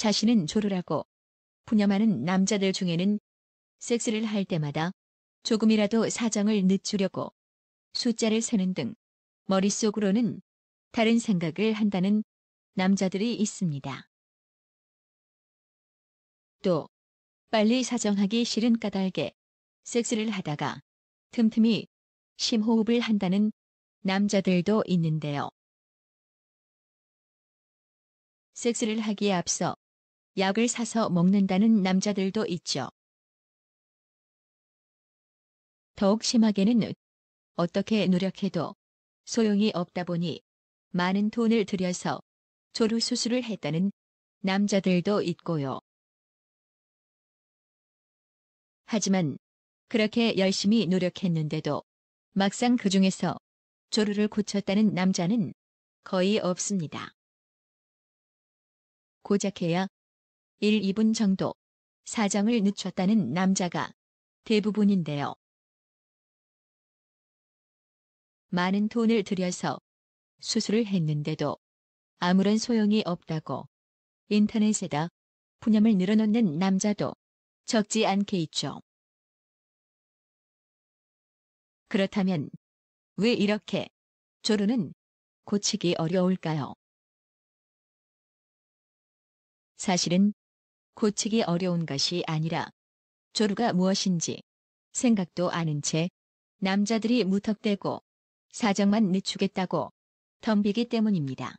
자신은 조르라고 분념하는 남자들 중에는 섹스를 할 때마다 조금이라도 사정을 늦추려고 숫자를 세는 등 머릿속으로는 다른 생각을 한다는 남자들이 있습니다. 또 빨리 사정하기 싫은 까닭에 섹스를 하다가 틈틈이 심호흡을 한다는 남자들도 있는데요. 섹스를 하기에 앞서 약을 사서 먹는다는 남자들도 있죠. 더욱 심하게는 어떻게 노력해도 소용이 없다 보니 많은 돈을 들여서 조루 수술을 했다는 남자들도 있고요. 하지만 그렇게 열심히 노력했는데도 막상 그 중에서 조루를 고쳤다는 남자는 거의 없습니다. 고작해야 1, 2분 정도 사정을 늦췄다는 남자가 대부분인데요. 많은 돈을 들여서 수술을 했는데도 아무런 소용이 없다고 인터넷에다 분염을 늘어놓는 남자도 적지 않게 있죠. 그렇다면 왜 이렇게 조루는 고치기 어려울까요? 사실은 고치기 어려운 것이 아니라 조루가 무엇인지 생각도 않은 채 남자들이 무턱대고 사정만 늦추겠다고 덤비기 때문입니다.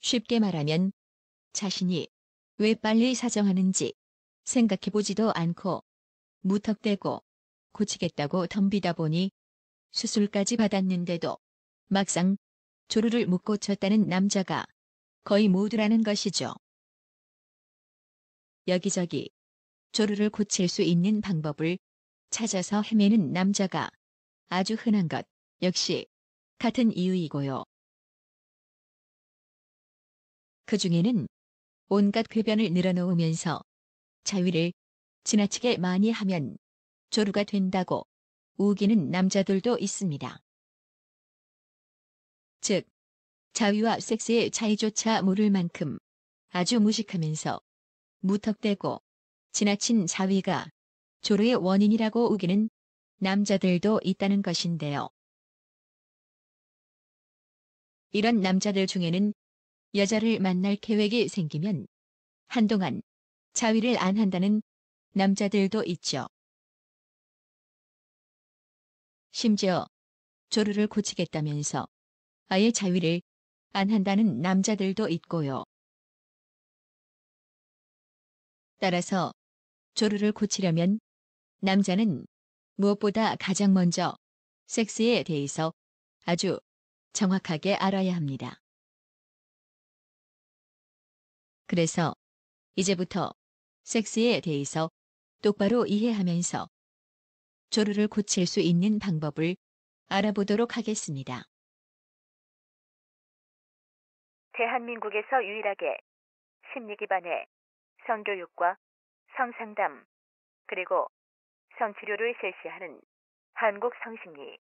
쉽게 말하면 자신이 왜 빨리 사정하는지 생각해보지도 않고 무턱대고 고치겠다고 덤비다 보니 수술까지 받았는데도 막상 조루를 못 고쳤다는 남자가 거의 모두라는 것이죠. 여기저기 조루를 고칠 수 있는 방법을 찾아서 헤매는 남자가 아주 흔한 것 역시 같은 이유이고요. 그 중에는 온갖 궤변을 늘어놓으면서 자위를 지나치게 많이 하면 조루가 된다고 우기는 남자들도 있습니다. 즉, 자위와 섹스의 차이조차 모를 만큼 아주 무식하면서 무턱대고 지나친 자위가 조르의 원인이라고 우기는 남자들도 있다는 것인데요. 이런 남자들 중에는 여자를 만날 계획이 생기면 한동안 자위를 안 한다는 남자들도 있죠. 심지어 조르를 고치겠다면서 아예 자위를 안 한다는 남자들도 있고요. 따라서 조르를 고치려면 남자는 무엇보다 가장 먼저 섹스에 대해서 아주 정확하게 알아야 합니다. 그래서 이제부터 섹스에 대해서 똑바로 이해하면서 조르를 고칠 수 있는 방법을 알아보도록 하겠습니다. 대한민국에서 유일하게 심리 기반의 성교육과 성상담 그리고 성치료를 실시하는 한국 성심리